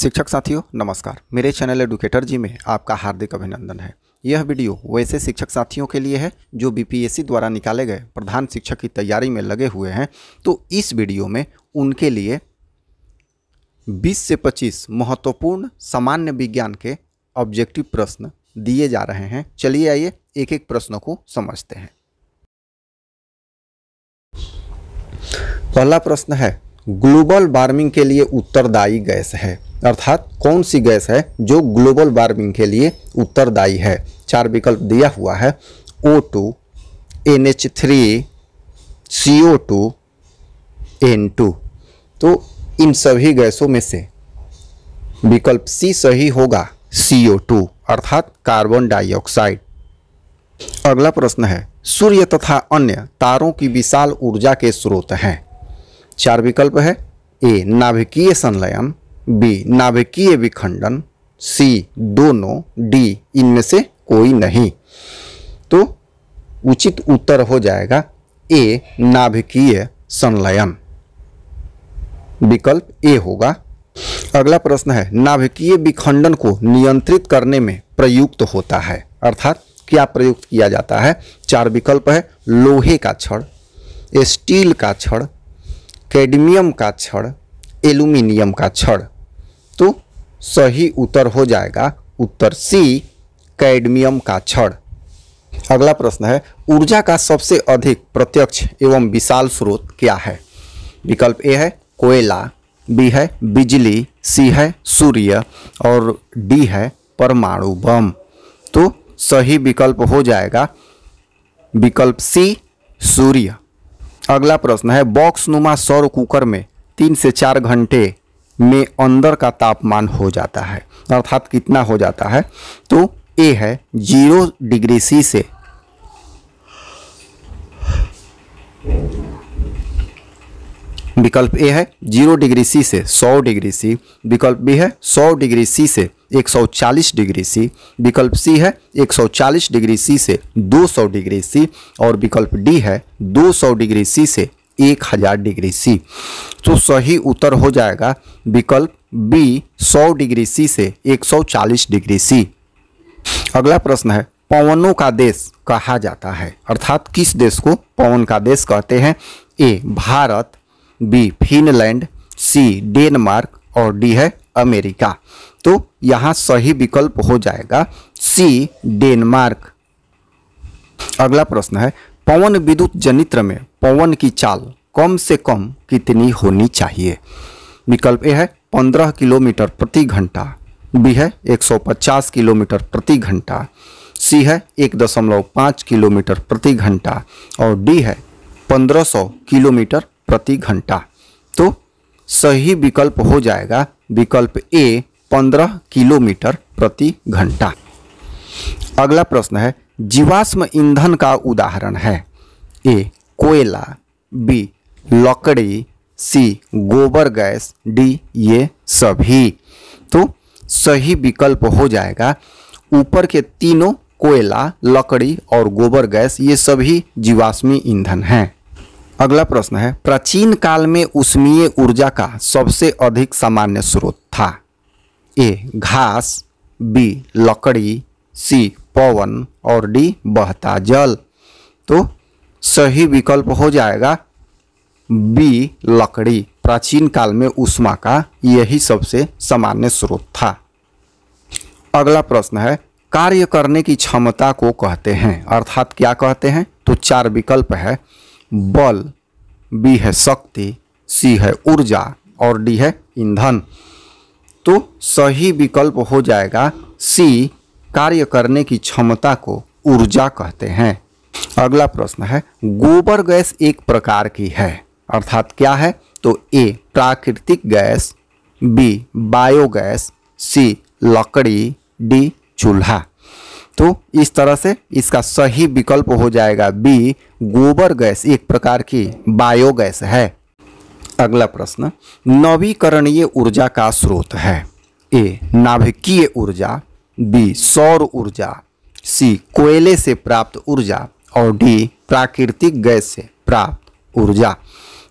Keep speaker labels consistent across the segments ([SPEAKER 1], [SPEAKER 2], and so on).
[SPEAKER 1] शिक्षक साथियों नमस्कार मेरे चैनल एडुकेटर जी में आपका हार्दिक अभिनंदन है यह वीडियो वैसे शिक्षक साथियों के लिए है जो बीपीएससी द्वारा निकाले गए प्रधान शिक्षक की तैयारी में लगे हुए हैं तो इस वीडियो में उनके लिए 20 से 25 महत्वपूर्ण सामान्य विज्ञान के ऑब्जेक्टिव प्रश्न दिए जा रहे हैं चलिए आइए एक एक प्रश्नों को समझते हैं पहला प्रश्न है ग्लोबल वार्मिंग के लिए उत्तरदायी गैस है अर्थात कौन सी गैस है जो ग्लोबल वार्मिंग के लिए उत्तरदायी है चार विकल्प दिया हुआ है O two N H three C O two N two तो इन सभी गैसों में से विकल्प सी सही होगा सी ओ टू अर्थात कार्बन डाइऑक्साइड अगला प्रश्न है सूर्य तथा अन्य तारों की विशाल ऊर्जा के स्रोत हैं चार विकल्प है ए नाभिकीय संलयन बी नाभिकीय विखंडन सी दोनों डी इनमें से कोई नहीं तो उचित उत्तर हो जाएगा ए नाभिकीय संलयन विकल्प ए होगा अगला प्रश्न है नाभिकीय विखंडन को नियंत्रित करने में प्रयुक्त होता है अर्थात क्या प्रयुक्त किया जाता है चार विकल्प है लोहे का छड़ स्टील का छड़ कैडमियम का छड़ एल्यूमिनियम का छड़ सही उत्तर हो जाएगा उत्तर सी कैडमियम का छड़ अगला प्रश्न है ऊर्जा का सबसे अधिक प्रत्यक्ष एवं विशाल स्रोत क्या है विकल्प ए है कोयला बी है बिजली सी है सूर्य और डी है परमाणु बम तो सही विकल्प हो जाएगा विकल्प सी सूर्य अगला प्रश्न है बॉक्स नुमा सौर कुकर में तीन से चार घंटे में अंदर का तापमान हो जाता है अर्थात कितना हो जाता है तो ए है जीरो डिग्री सी से विकल्प ए है जीरो डिग्री सी से सौ डिग्री सी विकल्प बी है सौ डिग्री सी से एक सौ चालीस डिग्री सी विकल्प सी है एक सौ चालीस डिग्री सी से दो सौ डिग्री सी और विकल्प डी है दो सौ डिग्री सी से एक हज़ार डिग्री सी तो सही उत्तर हो जाएगा विकल्प बी सौ डिग्री सी से एक सौ चालीस डिग्री सी अगला प्रश्न है पवनों का देश कहा जाता है अर्थात किस देश को पवन का देश कहते हैं A Bharat B Finland C Denmark और डी है अमेरिका तो यहाँ सही विकल्प हो जाएगा सी डेनमार्क अगला प्रश्न है पवन विद्युत जनित्र में पवन की चाल कम से कम कितनी होनी चाहिए विकल्प ए है 15 किलोमीटर प्रति घंटा बी है 150 किलोमीटर प्रति घंटा सी है 1.5 किलोमीटर प्रति घंटा और डी है 1500 किलोमीटर प्रति घंटा तो सही विकल्प हो जाएगा विकल्प ए 15 किलोमीटर प्रति घंटा अगला प्रश्न है जीवाश्म ईंधन का उदाहरण है ए कोयला बी लकड़ी सी गोबर गैस डी ये सभी तो सही विकल्प हो जाएगा ऊपर के तीनों कोयला लकड़ी और गोबर गैस ये सभी जीवाश्मी ईंधन हैं अगला प्रश्न है प्राचीन काल में उष्मीय ऊर्जा का सबसे अधिक सामान्य स्रोत था ए घास बी लकड़ी सी पवन और डी बहता जल तो सही विकल्प हो जाएगा बी लकड़ी प्राचीन काल में उष्मा का यही सबसे सामान्य स्रोत था अगला प्रश्न है कार्य करने की क्षमता को कहते हैं अर्थात क्या कहते हैं तो चार विकल्प है बल बी है शक्ति सी है ऊर्जा और डी है ईंधन तो सही विकल्प हो जाएगा सी कार्य करने की क्षमता को ऊर्जा कहते हैं अगला प्रश्न है गोबर गैस एक प्रकार की है अर्थात क्या है तो ए प्राकृतिक गैस बी बायोगैस सी लकड़ी डी चूल्हा तो इस तरह से इसका सही विकल्प हो जाएगा बी गोबर गैस एक प्रकार की बायोगैस है अगला प्रश्न नवीकरणीय ऊर्जा का स्रोत है ए नाभिकीय ऊर्जा बी सौर ऊर्जा सी कोयले से प्राप्त ऊर्जा और डी प्राकृतिक गैस से प्राप्त ऊर्जा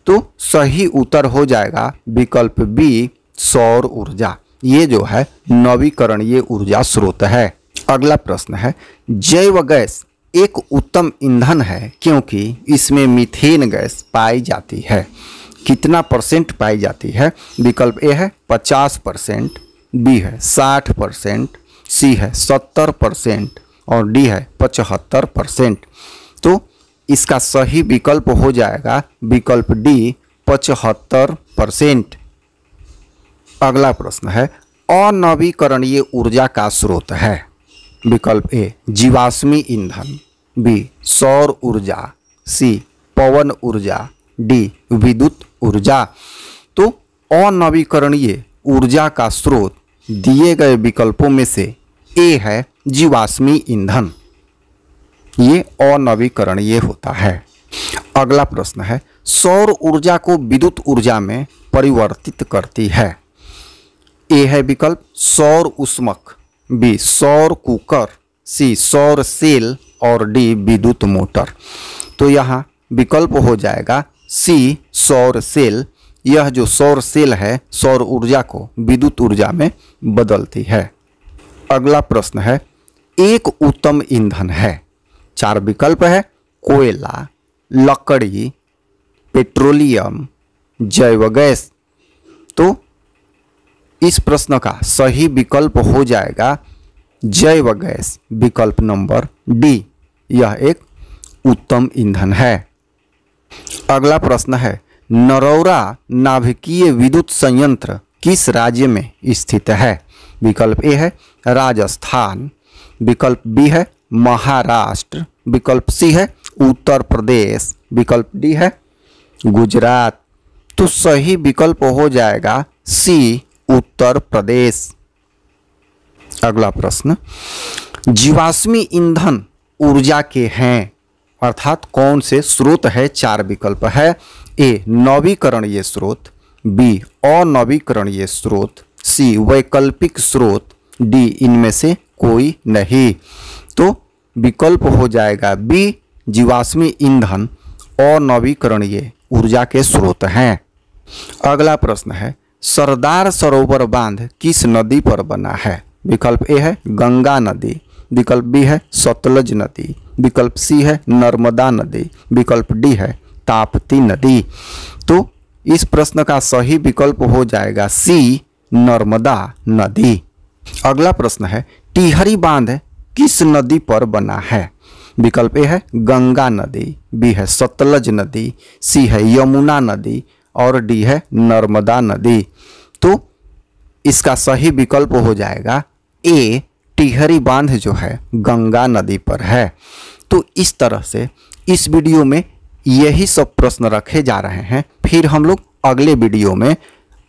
[SPEAKER 1] तो सही उत्तर हो जाएगा विकल्प बी सौर ऊर्जा ये जो है नवीकरणीय ऊर्जा स्रोत है अगला प्रश्न है जैव गैस एक उत्तम ईंधन है क्योंकि इसमें मीथेन गैस पाई जाती है कितना परसेंट पाई जाती है विकल्प ए है 50 परसेंट बी है 60 परसेंट सी है सत्तर परसेंट और डी है पचहत्तर परसेंट तो इसका सही विकल्प हो जाएगा विकल्प डी पचहत्तर परसेंट अगला प्रश्न है अनवीकरणीय ऊर्जा का स्रोत है विकल्प ए जीवाश्मी ईंधन बी सौर ऊर्जा सी पवन ऊर्जा डी विद्युत ऊर्जा तो अनवीकरणीय ऊर्जा का स्रोत दिए गए विकल्पों में से ए है जीवाश्मी ईंधन ये अनवीकरणीय होता है अगला प्रश्न है सौर ऊर्जा को विद्युत ऊर्जा में परिवर्तित करती है ए है विकल्प सौर उष्मक बी सौर कुकर सी सौर सेल और डी विद्युत मोटर तो यहाँ विकल्प हो जाएगा सी सौर सेल यह जो सौर सेल है सौर ऊर्जा को विद्युत ऊर्जा में बदलती है अगला प्रश्न है एक उत्तम ईंधन है चार विकल्प है कोयला लकड़ी पेट्रोलियम जैव गैस तो इस प्रश्न का सही विकल्प हो जाएगा जैव गैस विकल्प नंबर डी यह एक उत्तम ईंधन है अगला प्रश्न है नरौरा नाभिकीय विद्युत संयंत्र किस राज्य में स्थित है विकल्प ए है राजस्थान विकल्प बी है महाराष्ट्र विकल्प सी है उत्तर प्रदेश विकल्प डी है गुजरात तो सही विकल्प हो जाएगा सी उत्तर प्रदेश अगला प्रश्न जीवाश्मी ईंधन ऊर्जा के हैं अर्थात कौन से स्रोत है चार विकल्प है ए नवीकरणीय स्रोत बी अनवीकरणीय स्रोत सी वैकल्पिक स्रोत डी इनमें से कोई नहीं तो विकल्प हो जाएगा बी जीवाश्मी ईंधन और नवीकरणीय ऊर्जा के स्रोत हैं अगला प्रश्न है सरदार सरोवर बांध किस नदी पर बना है विकल्प ए है गंगा नदी विकल्प बी है सतलज नदी विकल्प सी है नर्मदा नदी विकल्प डी है ताप्ती नदी तो इस प्रश्न का सही विकल्प हो जाएगा सी नर्मदा नदी अगला प्रश्न है टिहरी बांध किस नदी पर बना है विकल्प ए है गंगा नदी बी है सतलज नदी सी है यमुना नदी और डी है नर्मदा नदी तो इसका सही विकल्प हो जाएगा ए टिहरी बांध जो है गंगा नदी पर है तो इस तरह से इस वीडियो में यही सब प्रश्न रखे जा रहे हैं फिर हम लोग अगले वीडियो में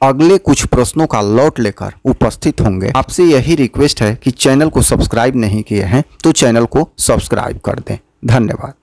[SPEAKER 1] अगले कुछ प्रश्नों का लौट लेकर उपस्थित होंगे आपसे यही रिक्वेस्ट है कि चैनल को सब्सक्राइब नहीं किए हैं तो चैनल को सब्सक्राइब कर दें धन्यवाद